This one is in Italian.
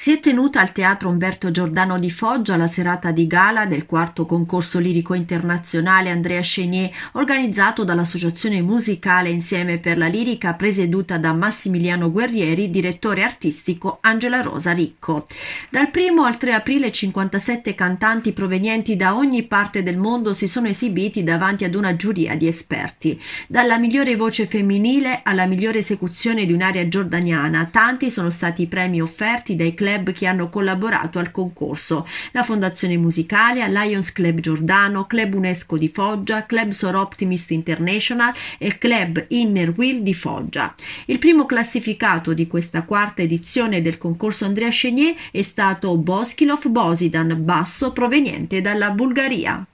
si è tenuta al Teatro Umberto Giordano di Foggia la serata di gala del quarto concorso lirico internazionale Andrea Chenier, organizzato dall'Associazione Musicale Insieme per la Lirica, presieduta da Massimiliano Guerrieri, direttore artistico Angela Rosa Ricco. Dal 1 al 3 aprile 57 cantanti provenienti da ogni parte del mondo si sono esibiti davanti ad una giuria di esperti. Dalla migliore voce femminile alla migliore esecuzione di un'area giordaniana, tanti sono stati i premi offerti dai club club che hanno collaborato al concorso, la Fondazione Musicale, Lions Club Giordano, Club UNESCO di Foggia, Club Sor Optimist International e Club Inner Wheel di Foggia. Il primo classificato di questa quarta edizione del concorso Andrea Chenier è stato Boskilov Bosidan, basso proveniente dalla Bulgaria.